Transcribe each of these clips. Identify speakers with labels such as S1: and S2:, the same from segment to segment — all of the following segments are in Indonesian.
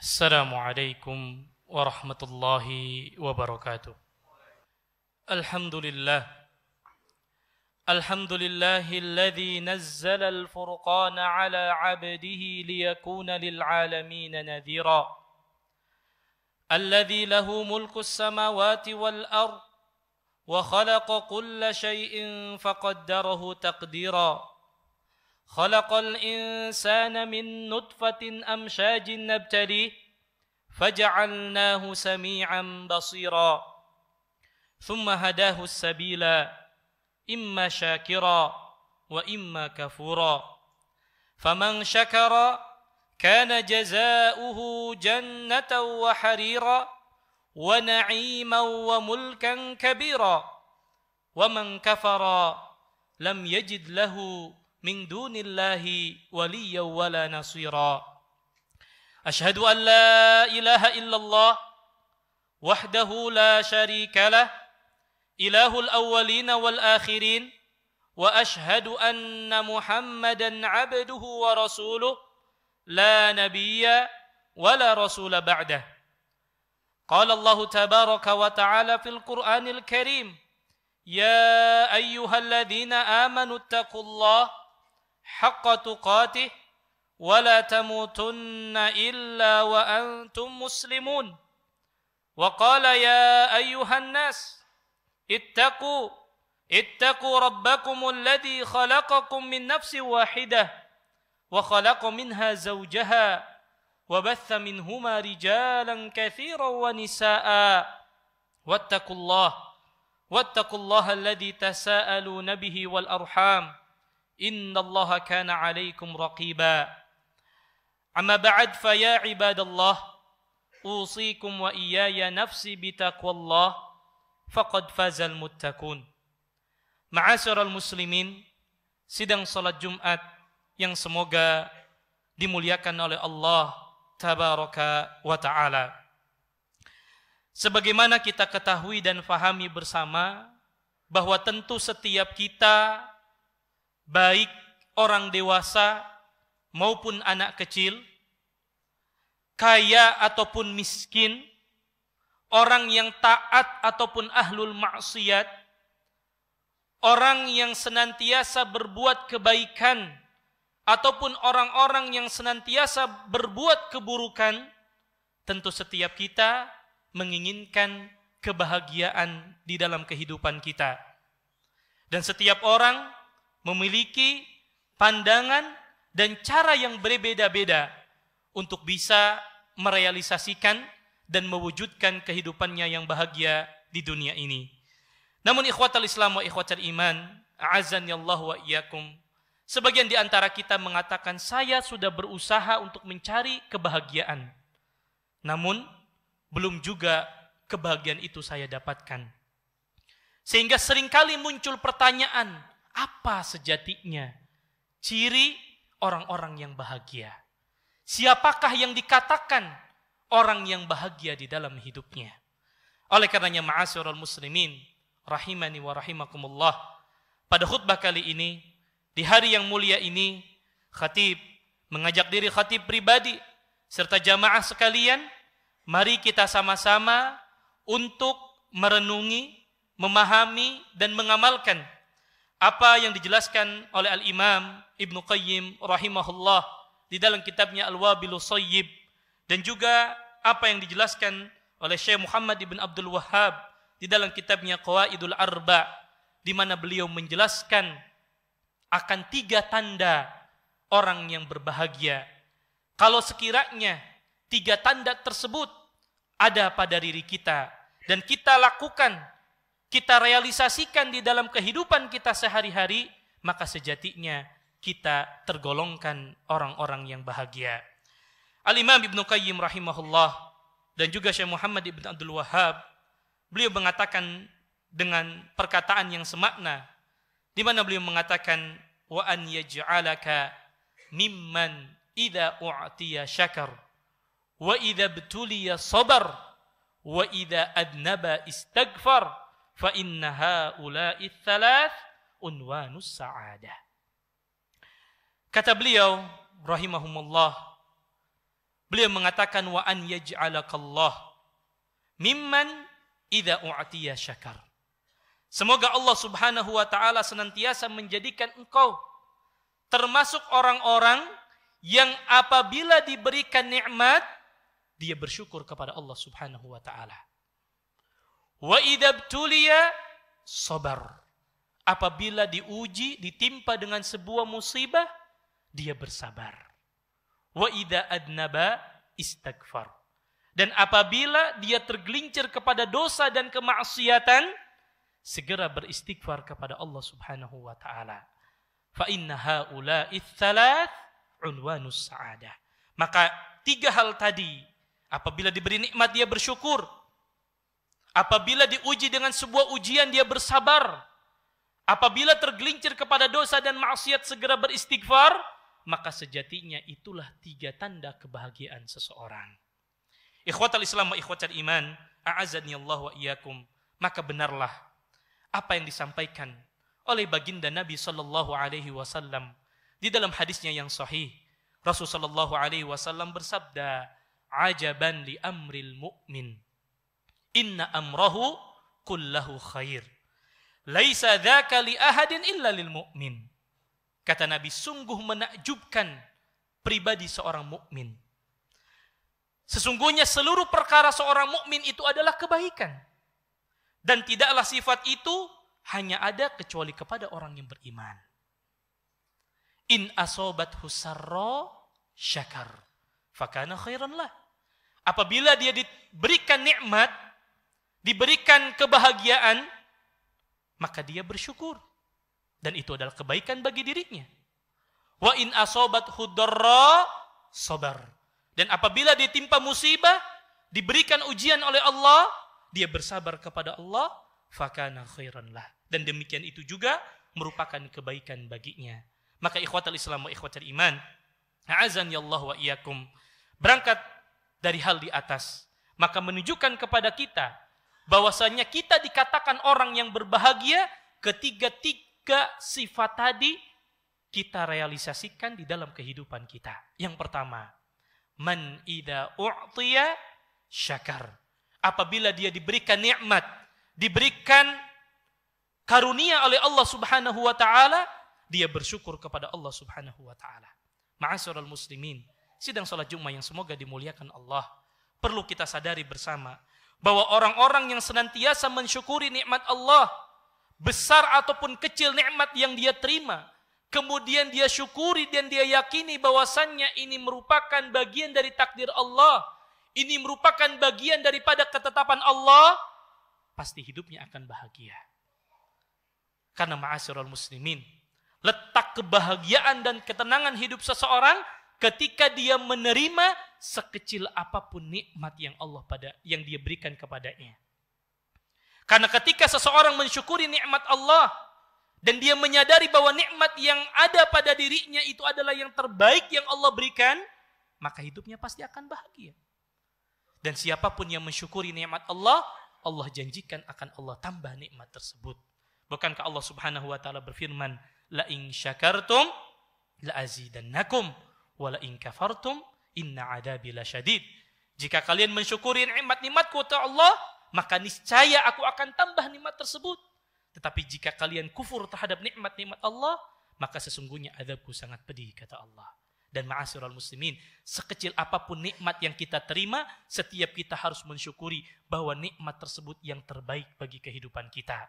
S1: السلام عليكم ورحمة الله وبركاته الحمد لله الحمد لله الذي نزل الفرقان على عبده ليكون للعالمين نذيرا الذي له ملك السماوات والأرض وخلق كل شيء فقدره تقديرا خلق الإنسان من نطفة أمشاج نبتليه فجعلناه سميعا بصيرا ثم هداه السبيل إما شاكرا وإما كفورا فمن شكر كان جزاؤه جنة وحريرا ونعيما وملكا كبيرا ومن كفر لم يجد له من دون الله وليا ولا نصيرا أشهد أن لا إله إلا الله وحده لا شريك له إله الأولين والآخرين وأشهد أن محمدا عبده ورسوله لا نبي ولا رسول بعده قال الله تبارك وتعالى في القرآن الكريم يا أيها الذين آمنوا اتقوا الله حق تقاته ولا تموتن الا وانتم مسلمون وقال يا ايها الناس اتقوا اتقوا ربكم الذي خلقكم من نفس واحده وخلق منها زوجها وبث منهما رجالا كثيرا ونساء واتقوا الله واتقوا الله الذي تساءلون به والارحام إن الله كان عليكم رقيبا أما بعد فيا عباد الله أوصيكم وإياي نفسي بتقوى الله فقد فاز المتقون معاشر المسلمين sidang salat Jumat yang semoga dimuliakan oleh Allah tabaraka wa taala. Sebagaimana kita ketahui dan fahami bersama bahwa tentu setiap kita baik orang dewasa maupun anak kecil, kaya ataupun miskin, orang yang taat ataupun ahlul maksiat, orang yang senantiasa berbuat kebaikan ataupun orang-orang yang senantiasa berbuat keburukan, tentu setiap kita menginginkan kebahagiaan di dalam kehidupan kita. Dan setiap orang memiliki pandangan dan cara yang berbeda-beda untuk bisa merealisasikan dan mewujudkan kehidupannya yang bahagia di dunia ini. Namun ikhwatal Islam wa ikhwatal iman, azan ya Allah wa iyakum. Sebagian di antara kita mengatakan saya sudah berusaha untuk mencari kebahagiaan. Namun belum juga kebahagiaan itu saya dapatkan. Sehingga seringkali muncul pertanyaan, apa sejatinya ciri orang-orang yang bahagia. Siapakah yang dikatakan orang yang bahagia di dalam hidupnya. Oleh karenanya ma'asyurul muslimin rahimani wa rahimakumullah. Pada khutbah kali ini di hari yang mulia ini khatib mengajak diri khatib pribadi serta jamaah sekalian mari kita sama-sama untuk merenungi, memahami dan mengamalkan apa yang dijelaskan oleh Al-Imam Ibnu Qayyim rahimahullah di dalam kitabnya Al-Wabilu Sayyib dan juga apa yang dijelaskan oleh Syekh Muhammad Ibn Abdul Wahhab di dalam kitabnya Qawaidul Arba di mana beliau menjelaskan akan tiga tanda orang yang berbahagia. Kalau sekiranya tiga tanda tersebut ada pada diri kita dan kita lakukan kita realisasikan di dalam kehidupan kita sehari-hari, maka sejatinya kita tergolongkan orang-orang yang bahagia. Al-Imam Ibnu Qayyim rahimahullah dan juga Syekh Muhammad Ibn Abdul Wahab, beliau mengatakan dengan perkataan yang semakna di mana beliau mengatakan wa an yaj'alaka mimman idha u'tiya syakar wa idha btuliya sabar wa idha adnaba istagfar, fa inna haula'i thalath unwanus sa'adah. Kata beliau rahimahumullah beliau mengatakan wa an yaj'alakallah mimman idza u'tiya syakar. Semoga Allah Subhanahu wa taala senantiasa menjadikan engkau termasuk orang-orang yang apabila diberikan nikmat dia bersyukur kepada Allah Subhanahu wa taala. Wa idabtulia sabar. Apabila diuji, ditimpa dengan sebuah musibah, dia bersabar. Wa idza adnaba istighfar. Dan apabila dia tergelincir kepada dosa dan kemaksiatan, segera beristighfar kepada Allah Subhanahu wa taala. Fa inna haula'i tsalath unwanus sa'adah. Maka tiga hal tadi apabila diberi nikmat dia bersyukur, Apabila diuji dengan sebuah ujian dia bersabar. Apabila tergelincir kepada dosa dan maksiat segera beristighfar, maka sejatinya itulah tiga tanda kebahagiaan seseorang. Ikhwatal Islam wa ikhwatal iman, a'azani Allah wa iyyakum. Maka benarlah apa yang disampaikan oleh baginda Nabi sallallahu alaihi wasallam di dalam hadisnya yang sahih. Rasul sallallahu alaihi wasallam bersabda, "Ajaban li amril mu'min." Inna amrahu kullahu khair. Laisa dzaka li ahadin illa lil mu'min. Kata Nabi, sungguh menakjubkan pribadi seorang mukmin. Sesungguhnya seluruh perkara seorang mukmin itu adalah kebaikan. Dan tidaklah sifat itu hanya ada kecuali kepada orang yang beriman. In asobat husarro syakar. Fakana khairan lah. Apabila dia diberikan nikmat, diberikan kebahagiaan, maka dia bersyukur. Dan itu adalah kebaikan bagi dirinya. Wa in asobat hudarra sabar. Dan apabila ditimpa musibah, diberikan ujian oleh Allah, dia bersabar kepada Allah, fakana khairan lah. Dan demikian itu juga merupakan kebaikan baginya. Maka ikhwatal Islam wa ikhwatal iman, a'azan ya Allah wa iyakum. Berangkat dari hal di atas, maka menunjukkan kepada kita bahwasanya kita dikatakan orang yang berbahagia ketiga tiga sifat tadi kita realisasikan di dalam kehidupan kita. Yang pertama, man ida u'tiya syakar. Apabila dia diberikan nikmat, diberikan karunia oleh Allah Subhanahu wa taala, dia bersyukur kepada Allah Subhanahu wa taala. Ma'asyiral muslimin, sidang salat Jumat yang semoga dimuliakan Allah, perlu kita sadari bersama bahwa orang-orang yang senantiasa mensyukuri nikmat Allah besar ataupun kecil nikmat yang dia terima kemudian dia syukuri dan dia yakini bahwasannya ini merupakan bagian dari takdir Allah ini merupakan bagian daripada ketetapan Allah pasti hidupnya akan bahagia karena ma'asyiral muslimin letak kebahagiaan dan ketenangan hidup seseorang ketika dia menerima sekecil apapun nikmat yang Allah pada yang dia berikan kepadanya. Karena ketika seseorang mensyukuri nikmat Allah dan dia menyadari bahwa nikmat yang ada pada dirinya itu adalah yang terbaik yang Allah berikan, maka hidupnya pasti akan bahagia. Dan siapapun yang mensyukuri nikmat Allah, Allah janjikan akan Allah tambah nikmat tersebut. Bukankah Allah Subhanahu wa taala berfirman, "La in syakartum la azidannakum wa la in kafartum Inna adabi syadid. Jika kalian mensyukuri nikmat-nikmatku kata Allah, maka niscaya aku akan tambah nikmat tersebut. Tetapi jika kalian kufur terhadap nikmat-nikmat Allah, maka sesungguhnya adabku sangat pedih kata Allah. Dan ma'asyiral muslimin, sekecil apapun nikmat yang kita terima, setiap kita harus mensyukuri bahwa nikmat tersebut yang terbaik bagi kehidupan kita.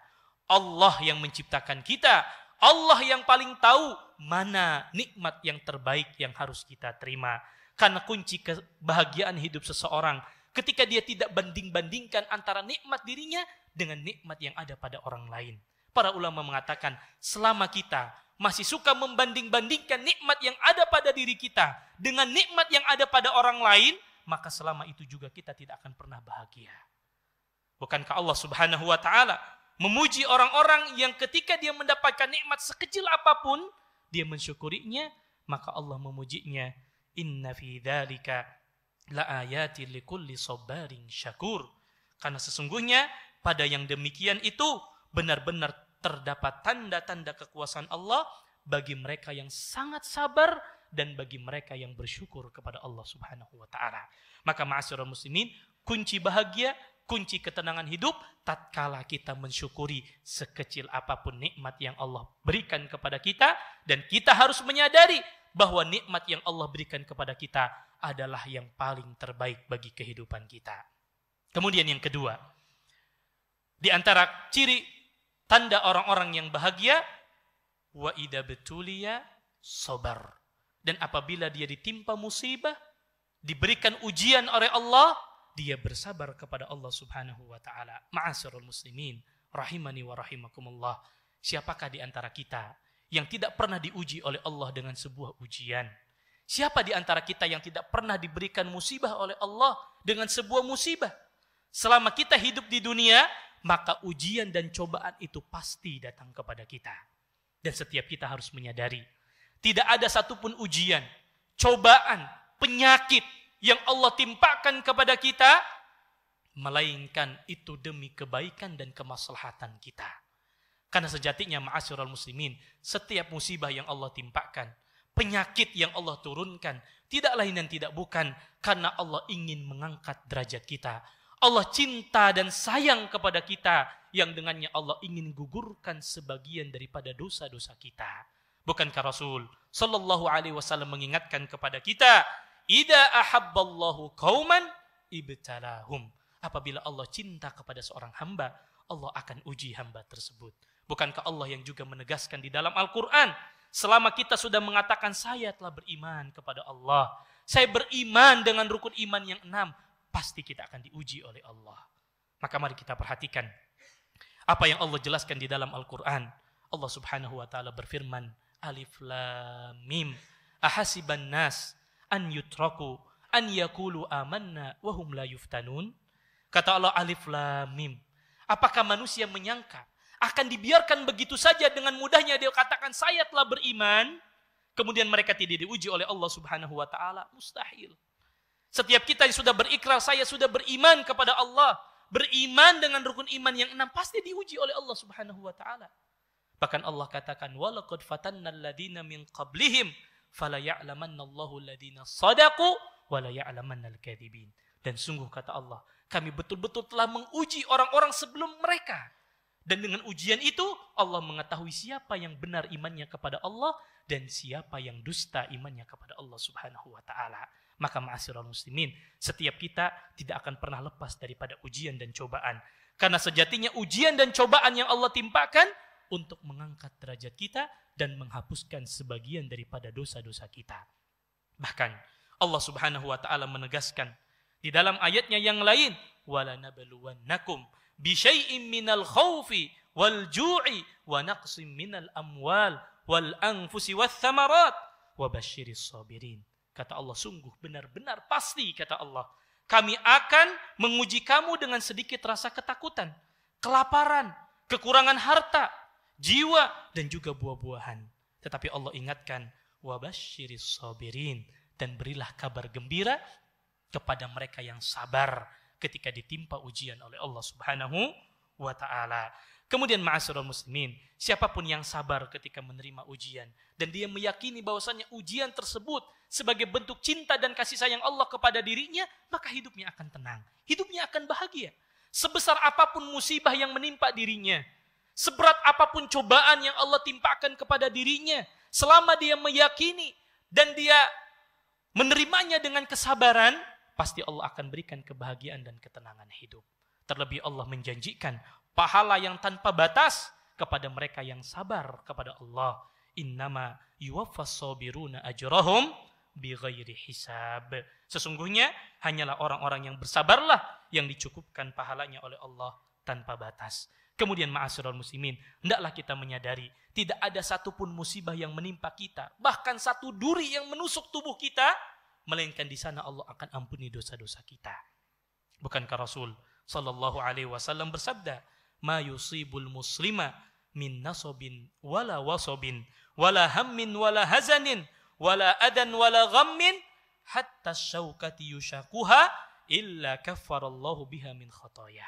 S1: Allah yang menciptakan kita, Allah yang paling tahu mana nikmat yang terbaik yang harus kita terima. Karena kunci kebahagiaan hidup seseorang ketika dia tidak banding-bandingkan antara nikmat dirinya dengan nikmat yang ada pada orang lain. Para ulama mengatakan, selama kita masih suka membanding-bandingkan nikmat yang ada pada diri kita dengan nikmat yang ada pada orang lain, maka selama itu juga kita tidak akan pernah bahagia. Bukankah Allah Subhanahu wa taala memuji orang-orang yang ketika dia mendapatkan nikmat sekecil apapun, dia mensyukurinya, maka Allah memujinya. Inna fi dzalika la ayatin likulli sabarin syakur. Karena sesungguhnya pada yang demikian itu benar-benar terdapat tanda-tanda kekuasaan Allah bagi mereka yang sangat sabar dan bagi mereka yang bersyukur kepada Allah Subhanahu wa taala. Maka ma'asyiral muslimin, kunci bahagia kunci ketenangan hidup tatkala kita mensyukuri sekecil apapun nikmat yang Allah berikan kepada kita dan kita harus menyadari bahwa nikmat yang Allah berikan kepada kita adalah yang paling terbaik bagi kehidupan kita. Kemudian yang kedua, di antara ciri tanda orang-orang yang bahagia wa ida betulia sabar. Dan apabila dia ditimpa musibah, diberikan ujian oleh Allah, dia bersabar kepada Allah Subhanahu wa taala. Ma'asyarul muslimin, rahimani wa rahimakumullah. Siapakah di antara kita yang tidak pernah diuji oleh Allah dengan sebuah ujian? Siapa di antara kita yang tidak pernah diberikan musibah oleh Allah dengan sebuah musibah? Selama kita hidup di dunia, maka ujian dan cobaan itu pasti datang kepada kita. Dan setiap kita harus menyadari, tidak ada satupun ujian, cobaan, penyakit, yang Allah timpakan kepada kita melainkan itu demi kebaikan dan kemaslahatan kita. Karena sejatinya ma'asyiral muslimin, setiap musibah yang Allah timpakan, penyakit yang Allah turunkan, tidak lain dan tidak bukan karena Allah ingin mengangkat derajat kita. Allah cinta dan sayang kepada kita yang dengannya Allah ingin gugurkan sebagian daripada dosa-dosa kita. Bukankah Rasul sallallahu alaihi wasallam mengingatkan kepada kita Ida ahabballahu kauman ibtalahum. Apabila Allah cinta kepada seorang hamba, Allah akan uji hamba tersebut. Bukankah Allah yang juga menegaskan di dalam Al-Quran, selama kita sudah mengatakan saya telah beriman kepada Allah, saya beriman dengan rukun iman yang enam, pasti kita akan diuji oleh Allah. Maka mari kita perhatikan apa yang Allah jelaskan di dalam Al-Quran. Allah subhanahu wa ta'ala berfirman, Alif lam mim, ahasiban nas, an yutraku an yakulu amanna wahum la yuftanun. Kata Allah alif lam mim. Apakah manusia menyangka akan dibiarkan begitu saja dengan mudahnya dia katakan saya telah beriman. Kemudian mereka tidak diuji oleh Allah subhanahu wa ta'ala. Mustahil. Setiap kita yang sudah berikrar, saya sudah beriman kepada Allah. Beriman dengan rukun iman yang enam, pasti diuji oleh Allah subhanahu wa ta'ala. Bahkan Allah katakan, walaqad fatanna alladziina min qablihim fala ya'lamannallahu alladziina sadaqu wa la ya'lamannal kadzibin. Dan sungguh kata Allah, kami betul-betul telah menguji orang-orang sebelum mereka. Dan dengan ujian itu Allah mengetahui siapa yang benar imannya kepada Allah dan siapa yang dusta imannya kepada Allah Subhanahu wa taala. Maka ma'asyiral muslimin, setiap kita tidak akan pernah lepas daripada ujian dan cobaan. Karena sejatinya ujian dan cobaan yang Allah timpakan untuk mengangkat derajat kita dan menghapuskan sebagian daripada dosa-dosa kita. Bahkan Allah Subhanahu wa taala menegaskan di dalam ayatnya yang lain, "Wala nabluwannakum syai'im minal khaufi wal ju'i wa naqsim minal amwal wal anfusi wath thamarat wa basyiris sabirin." Kata Allah sungguh benar-benar pasti kata Allah kami akan menguji kamu dengan sedikit rasa ketakutan, kelaparan, kekurangan harta, jiwa, dan juga buah-buahan. Tetapi Allah ingatkan, wabashiris sabirin, dan berilah kabar gembira kepada mereka yang sabar ketika ditimpa ujian oleh Allah Subhanahu wa taala. Kemudian ma'asyiral muslimin, siapapun yang sabar ketika menerima ujian dan dia meyakini bahwasanya ujian tersebut sebagai bentuk cinta dan kasih sayang Allah kepada dirinya, maka hidupnya akan tenang, hidupnya akan bahagia. Sebesar apapun musibah yang menimpa dirinya, Seberat apapun cobaan yang Allah timpakan kepada dirinya, selama dia meyakini dan dia menerimanya dengan kesabaran, pasti Allah akan berikan kebahagiaan dan ketenangan hidup. Terlebih Allah menjanjikan pahala yang tanpa batas kepada mereka yang sabar kepada Allah. Innama yuwaffas ajrahum bighairi hisab. Sesungguhnya hanyalah orang-orang yang bersabarlah yang dicukupkan pahalanya oleh Allah tanpa batas. Kemudian ma'asyiral muslimin, hendaklah kita menyadari tidak ada satupun musibah yang menimpa kita, bahkan satu duri yang menusuk tubuh kita, melainkan di sana Allah akan ampuni dosa-dosa kita. Bukankah Rasul sallallahu alaihi wasallam bersabda, "Ma yusibul muslima min nasobin wala wasobin wala hammin wala hazanin wala adan wala ghammin hatta syaukati yushakuha illa kaffarallahu biha min khotoyah."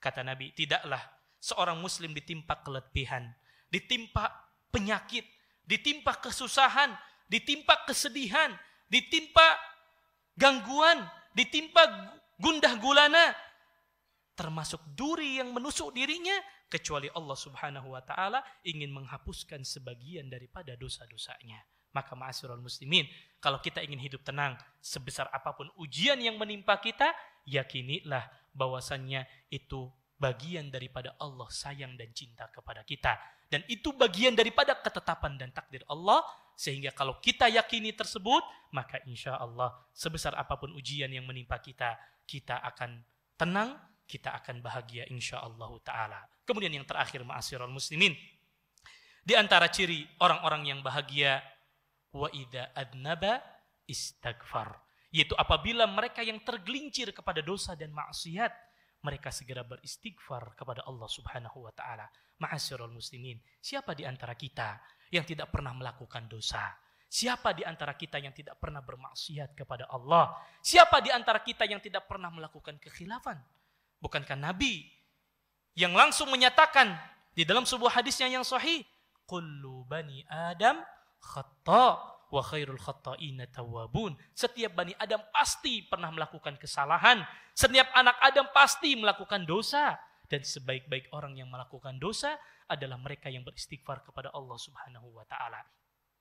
S1: Kata Nabi, tidaklah seorang muslim ditimpa keletihan, ditimpa penyakit, ditimpa kesusahan, ditimpa kesedihan, ditimpa gangguan, ditimpa gundah gulana, termasuk duri yang menusuk dirinya kecuali Allah Subhanahu wa taala ingin menghapuskan sebagian daripada dosa-dosanya. Maka ma'asyiral muslimin, kalau kita ingin hidup tenang sebesar apapun ujian yang menimpa kita, yakinilah bahwasannya itu bagian daripada Allah sayang dan cinta kepada kita. Dan itu bagian daripada ketetapan dan takdir Allah. Sehingga kalau kita yakini tersebut, maka insya Allah sebesar apapun ujian yang menimpa kita, kita akan tenang, kita akan bahagia insya Allah ta'ala. Kemudian yang terakhir ma'asirul muslimin. Di antara ciri orang-orang yang bahagia, wa idha adnaba istagfar. Yaitu apabila mereka yang tergelincir kepada dosa dan maksiat, mereka segera beristighfar kepada Allah Subhanahu wa taala. Ma'asyiral muslimin, siapa di antara kita yang tidak pernah melakukan dosa? Siapa di antara kita yang tidak pernah bermaksiat kepada Allah? Siapa di antara kita yang tidak pernah melakukan kekhilafan? Bukankah Nabi yang langsung menyatakan di dalam sebuah hadisnya yang sahih, "Kullu bani Adam khata'." wa khairul khatta'ina tawabun. Setiap Bani Adam pasti pernah melakukan kesalahan. Setiap anak Adam pasti melakukan dosa. Dan sebaik-baik orang yang melakukan dosa adalah mereka yang beristighfar kepada Allah subhanahu wa ta'ala.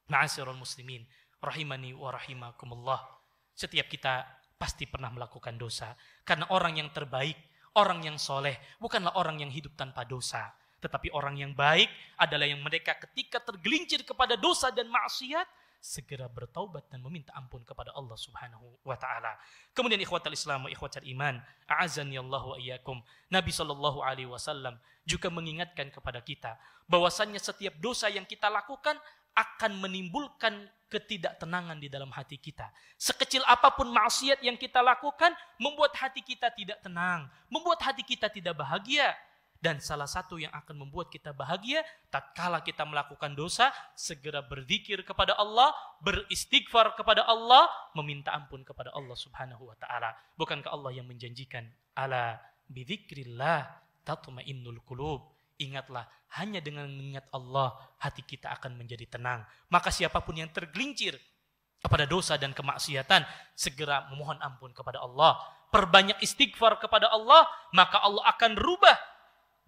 S1: Ma'asirul muslimin, rahimani wa rahimakumullah. Setiap kita pasti pernah melakukan dosa. Karena orang yang terbaik, orang yang soleh, bukanlah orang yang hidup tanpa dosa. Tetapi orang yang baik adalah yang mereka ketika tergelincir kepada dosa dan maksiat, segera bertaubat dan meminta ampun kepada Allah Subhanahu wa taala. Kemudian ikhwatal Islam wa ikhwatal iman, a'azani Allah wa iyyakum. Nabi sallallahu alaihi wasallam juga mengingatkan kepada kita bahwasannya setiap dosa yang kita lakukan akan menimbulkan ketidaktenangan di dalam hati kita. Sekecil apapun maksiat yang kita lakukan membuat hati kita tidak tenang, membuat hati kita tidak bahagia dan salah satu yang akan membuat kita bahagia tatkala kita melakukan dosa segera berzikir kepada Allah beristighfar kepada Allah meminta ampun kepada Allah Subhanahu wa taala bukankah Allah yang menjanjikan ala bidzikrillah tatmainnul qulub ingatlah hanya dengan mengingat Allah hati kita akan menjadi tenang maka siapapun yang tergelincir kepada dosa dan kemaksiatan, segera memohon ampun kepada Allah. Perbanyak istighfar kepada Allah, maka Allah akan rubah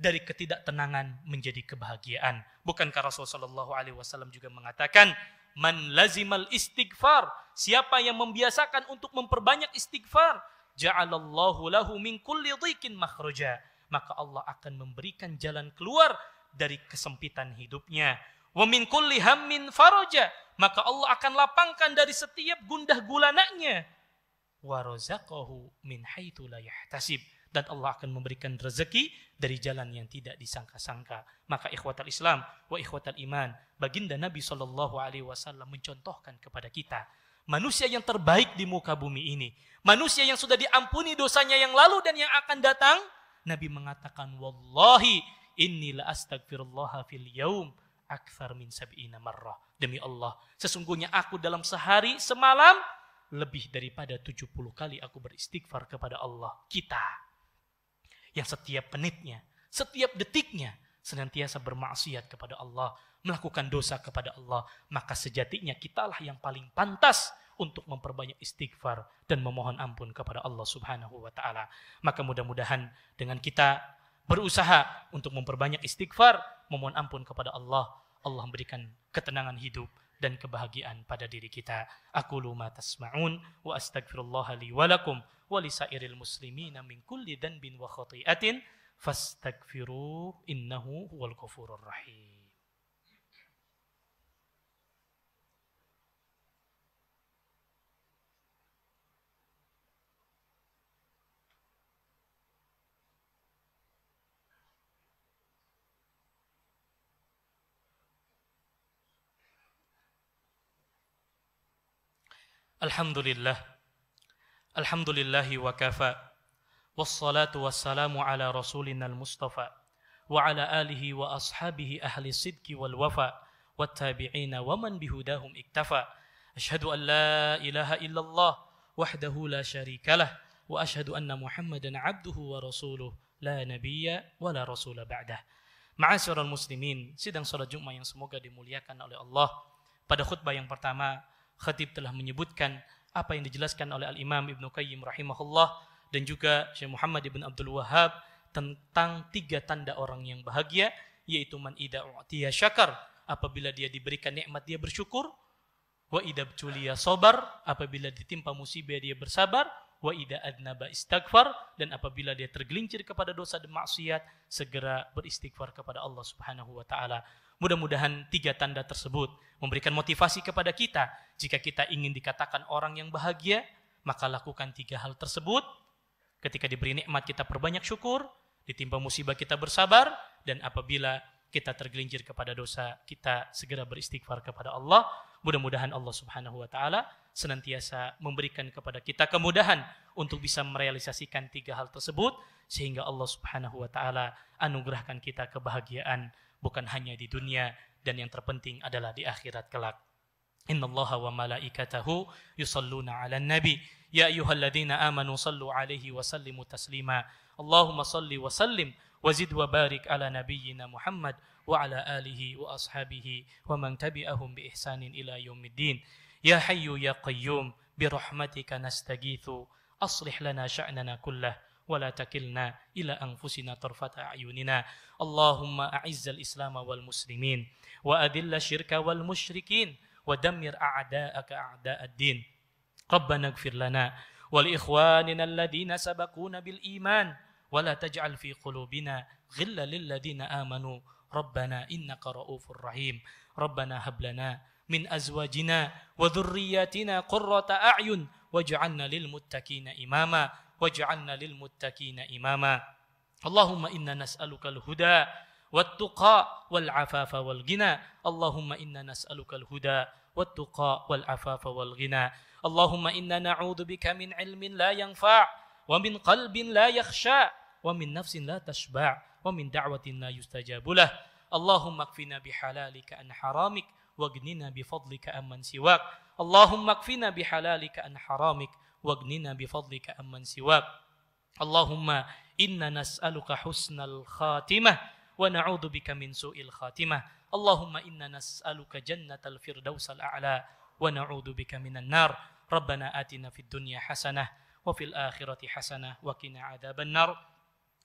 S1: dari ketidaktenangan menjadi kebahagiaan. Bukankah Rasulullah Shallallahu Alaihi Wasallam juga mengatakan, man lazimal istighfar, siapa yang membiasakan untuk memperbanyak istighfar, ja'alallahu lahu min kulli dhikin makhruja, maka Allah akan memberikan jalan keluar dari kesempitan hidupnya. Wa min kulli hammin faraja, maka Allah akan lapangkan dari setiap gundah gulananya. Wa razaqahu min haitsu la yahtasib dan Allah akan memberikan rezeki dari jalan yang tidak disangka-sangka. Maka ikhwatal Islam wa ikhwatal iman, baginda Nabi saw mencontohkan kepada kita manusia yang terbaik di muka bumi ini, manusia yang sudah diampuni dosanya yang lalu dan yang akan datang, Nabi mengatakan wallahi inni la astagfirullah fil yaum akthar min sab'ina marrah. Demi Allah, sesungguhnya aku dalam sehari semalam lebih daripada 70 kali aku beristighfar kepada Allah. Kita yang setiap menitnya, setiap detiknya senantiasa bermaksiat kepada Allah, melakukan dosa kepada Allah, maka sejatinya kitalah yang paling pantas untuk memperbanyak istighfar dan memohon ampun kepada Allah Subhanahu wa taala. Maka mudah-mudahan dengan kita berusaha untuk memperbanyak istighfar, memohon ampun kepada Allah, Allah memberikan ketenangan hidup dan kebahagiaan pada diri kita. Aku luma tasma'un wa astagfirullah li wa ولسائر المسلمين من كل ذنب وخطيئة فاستغفروه إنه هو الغفور الرحيم الحمد لله الحمد لله وكفى والصلاة والسلام على رسولنا المصطفى وعلى آله وأصحابه أهل الصدق والوفاء والتابعين ومن بهداهم اكتفى أشهد أن لا إله إلا الله وحده لا شريك له وأشهد أن محمدا عبده ورسوله لا نبي ولا رسول بعده معاشر المسلمين sidang salat الجمعة yang semoga dimuliakan oleh Allah pada khutbah yang pertama khatib telah menyebutkan apa yang dijelaskan oleh Al-Imam Ibnu Qayyim rahimahullah dan juga Syekh Muhammad Ibn Abdul Wahab tentang tiga tanda orang yang bahagia yaitu man ida u'tiya syakar apabila dia diberikan nikmat dia bersyukur wa ida btuliya sabar apabila ditimpa musibah dia bersabar wa ida adnaba istighfar dan apabila dia tergelincir kepada dosa dan maksiat segera beristighfar kepada Allah Subhanahu wa taala Mudah-mudahan tiga tanda tersebut memberikan motivasi kepada kita. Jika kita ingin dikatakan orang yang bahagia, maka lakukan tiga hal tersebut. Ketika diberi nikmat kita perbanyak syukur, ditimpa musibah kita bersabar, dan apabila kita tergelincir kepada dosa, kita segera beristighfar kepada Allah. Mudah-mudahan Allah Subhanahu wa taala senantiasa memberikan kepada kita kemudahan untuk bisa merealisasikan tiga hal tersebut sehingga Allah Subhanahu wa taala anugerahkan kita kebahagiaan bukan hanya di dunia dan yang terpenting adalah di akhirat kelak. Inna Allah wa malaikatahu yusalluna ala nabi. Ya ayuhalladzina amanu sallu alaihi wa sallimu taslima. Allahumma salli wa sallim wa zid wa barik ala nabiyyina Muhammad wa ala alihi wa ashabihi wa man tabi'ahum bi ihsanin ila yawmiddin. Ya hayyu ya qayyum birahmatika rahmatika nastagithu. Aslih lana sya'nana kullah. ولا تكلنا إلى أنفسنا طرفة أعيننا اللهم أعز الإسلام والمسلمين وأذل الشرك والمشركين ودمر أعداءك أعداء الدين ربنا اغفر لنا ولإخواننا الذين سبقونا بالإيمان ولا تجعل في قلوبنا غلا للذين آمنوا ربنا إنك رؤوف رحيم ربنا هب لنا من أزواجنا وذرياتنا قرة أعين واجعلنا للمتقين إماما واجعلنا للمتقين إماما اللهم إنا نسألك الهدى والتقى والعفاف والغنى اللهم إنا نسألك الهدى والتقى والعفاف والغنى اللهم إنا نعوذ بك من علم لا ينفع ومن قلب لا يخشى ومن نفس لا تشبع ومن دعوة لا يستجاب له اللهم اكفنا بحلالك عن حرامك واغننا بفضلك عمن سواك اللهم اكفنا بحلالك عن حرامك واغننا بفضلك أمن سواك اللهم إنا نسألك حسن الخاتمة ونعوذ بك من سوء الخاتمة اللهم إنا نسألك جنة الفردوس الأعلى ونعوذ بك من النار ربنا آتنا في الدنيا حسنة وفي الآخرة حسنة وقنا عذاب النار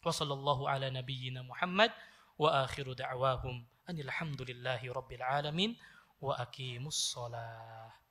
S1: وصلى الله على نبينا محمد وآخر دعواهم أن الحمد لله رب العالمين وأقيموا الصلاة